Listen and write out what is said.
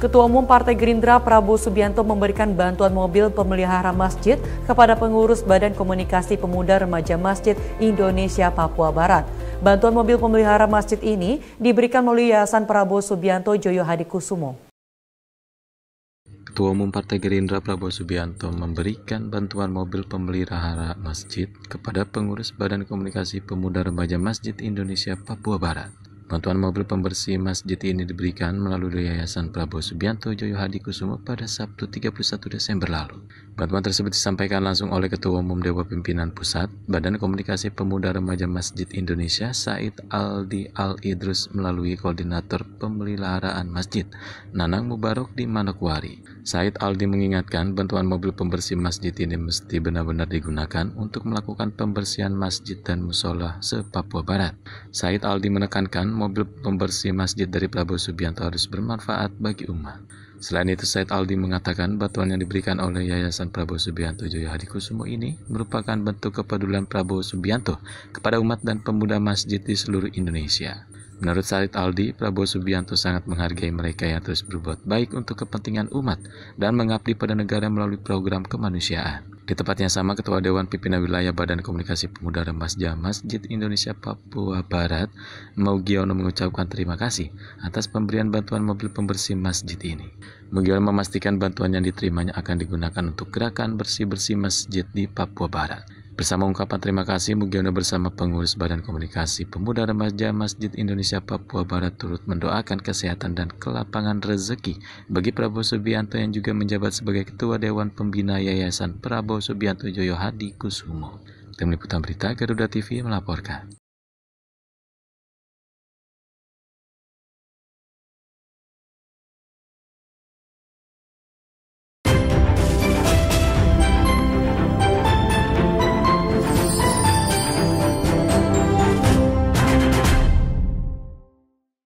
Ketua Umum Partai Gerindra Prabowo Subianto memberikan bantuan mobil pemelihara masjid kepada pengurus Badan Komunikasi Pemuda Remaja Masjid Indonesia Papua Barat. Bantuan mobil pemelihara masjid ini diberikan melalui Yayasan Prabowo Subianto Joyo Hadi Kusumo. Ketua Umum Partai Gerindra Prabowo Subianto memberikan bantuan mobil pemelihara masjid kepada pengurus Badan Komunikasi Pemuda Remaja Masjid Indonesia Papua Barat. Bantuan mobil pembersih masjid ini diberikan melalui Yayasan Prabowo Subianto Joyo Hadi Kusumo pada Sabtu 31 Desember lalu. Bantuan tersebut disampaikan langsung oleh Ketua Umum Dewa Pimpinan Pusat Badan Komunikasi Pemuda Remaja Masjid Indonesia Said Aldi Al Idrus melalui Koordinator Pemeliharaan Masjid Nanang Mubarok di Manokwari. Said Aldi mengingatkan bantuan mobil pembersih masjid ini mesti benar-benar digunakan untuk melakukan pembersihan masjid dan musola se-Papua Barat. Said Aldi menekankan mobil pembersih masjid dari Prabowo Subianto harus bermanfaat bagi umat. Selain itu, Said Aldi mengatakan bantuan yang diberikan oleh Yayasan Prabowo Subianto Jaya Hadi Kusumo ini merupakan bentuk kepedulian Prabowo Subianto kepada umat dan pemuda masjid di seluruh Indonesia. Menurut Said Aldi, Prabowo Subianto sangat menghargai mereka yang terus berbuat baik untuk kepentingan umat dan mengabdi pada negara melalui program kemanusiaan. Di tempat yang sama, Ketua Dewan Pimpinan Wilayah Badan Komunikasi Pemuda Remas Jam Masjid Indonesia Papua Barat, Mugiono mengucapkan terima kasih atas pemberian bantuan mobil pembersih masjid ini. Mugiono memastikan bantuan yang diterimanya akan digunakan untuk gerakan bersih-bersih masjid di Papua Barat. Bersama ungkapan terima kasih, Mugiono bersama pengurus Badan Komunikasi Pemuda Remaja Masjid Indonesia Papua Barat turut mendoakan kesehatan dan kelapangan rezeki bagi Prabowo Subianto yang juga menjabat sebagai Ketua Dewan Pembina Yayasan Prabowo Subianto Joyo Hadi Kusumo. Tim Liputan Berita Garuda TV melaporkan.